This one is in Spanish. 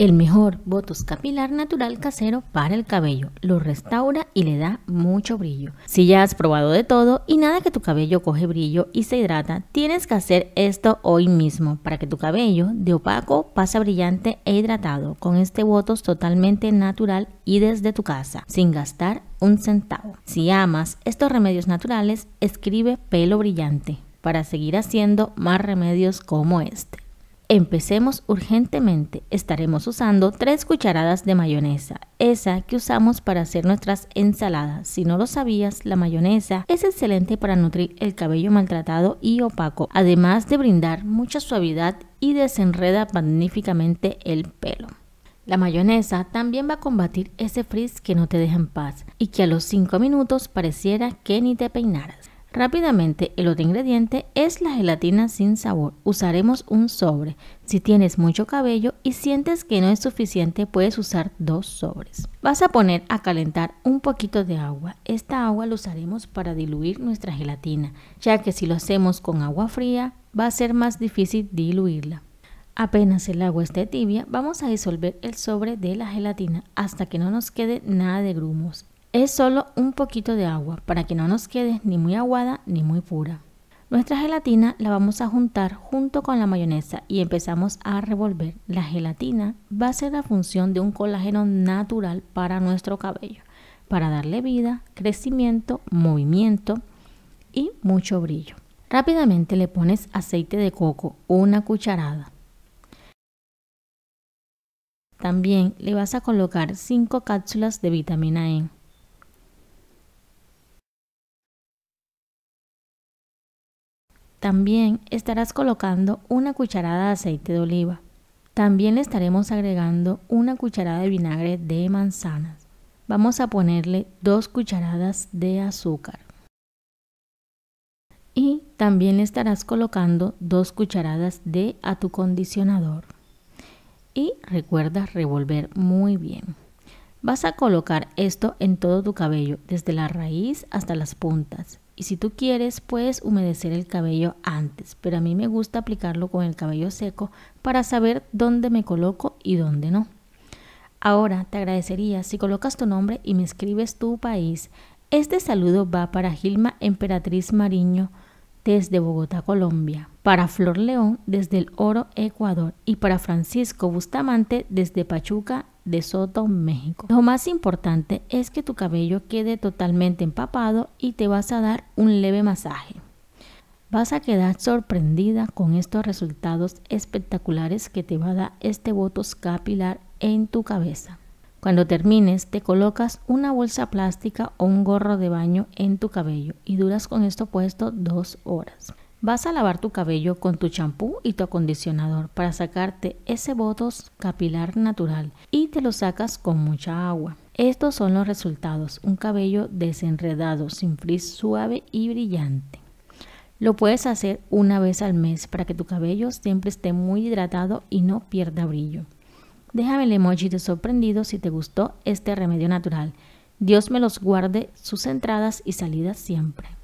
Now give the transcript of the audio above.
el mejor Botox capilar natural casero para el cabello. Lo restaura y le da mucho brillo. Si ya has probado de todo y nada que tu cabello coge brillo y se hidrata, tienes que hacer esto hoy mismo para que tu cabello de opaco pase brillante e hidratado con este Botox totalmente natural y desde tu casa, sin gastar un centavo. Si amas estos remedios naturales, escribe pelo brillante para seguir haciendo más remedios como este. Empecemos urgentemente. Estaremos usando 3 cucharadas de mayonesa, esa que usamos para hacer nuestras ensaladas. Si no lo sabías, la mayonesa es excelente para nutrir el cabello maltratado y opaco, además de brindar mucha suavidad y desenreda magníficamente el pelo. La mayonesa también va a combatir ese frizz que no te deja en paz y que a los 5 minutos pareciera que ni te peinaras. Rápidamente, el otro ingrediente es la gelatina sin sabor. Usaremos un sobre. Si tienes mucho cabello y sientes que no es suficiente, puedes usar dos sobres. Vas a poner a calentar un poquito de agua. Esta agua la usaremos para diluir nuestra gelatina, ya que si lo hacemos con agua fría, va a ser más difícil diluirla. Apenas el agua esté tibia, vamos a disolver el sobre de la gelatina hasta que no nos quede nada de grumos es solo un poquito de agua para que no nos quede ni muy aguada ni muy pura. Nuestra gelatina la vamos a juntar junto con la mayonesa y empezamos a revolver. La gelatina va a ser la función de un colágeno natural para nuestro cabello, para darle vida, crecimiento, movimiento y mucho brillo. Rápidamente le pones aceite de coco, una cucharada. También le vas a colocar 5 cápsulas de vitamina E. También estarás colocando una cucharada de aceite de oliva. También estaremos agregando una cucharada de vinagre de manzanas. Vamos a ponerle dos cucharadas de azúcar. Y también estarás colocando dos cucharadas de a tu condicionador. Y recuerda revolver muy bien. Vas a colocar esto en todo tu cabello, desde la raíz hasta las puntas. Y si tú quieres, puedes humedecer el cabello antes, pero a mí me gusta aplicarlo con el cabello seco para saber dónde me coloco y dónde no. Ahora te agradecería si colocas tu nombre y me escribes tu país. Este saludo va para Gilma Emperatriz Mariño desde Bogotá, Colombia, para Flor León desde El Oro, Ecuador y para Francisco Bustamante desde Pachuca, de Soto, México. Lo más importante es que tu cabello quede totalmente empapado y te vas a dar un leve masaje. Vas a quedar sorprendida con estos resultados espectaculares que te va a dar este botox capilar en tu cabeza. Cuando termines, te colocas una bolsa plástica o un gorro de baño en tu cabello y duras con esto puesto dos horas. Vas a lavar tu cabello con tu champú y tu acondicionador para sacarte ese botox capilar natural y te lo sacas con mucha agua. Estos son los resultados, un cabello desenredado, sin frizz suave y brillante. Lo puedes hacer una vez al mes para que tu cabello siempre esté muy hidratado y no pierda brillo. Déjame el emoji de sorprendido si te gustó este remedio natural. Dios me los guarde sus entradas y salidas siempre.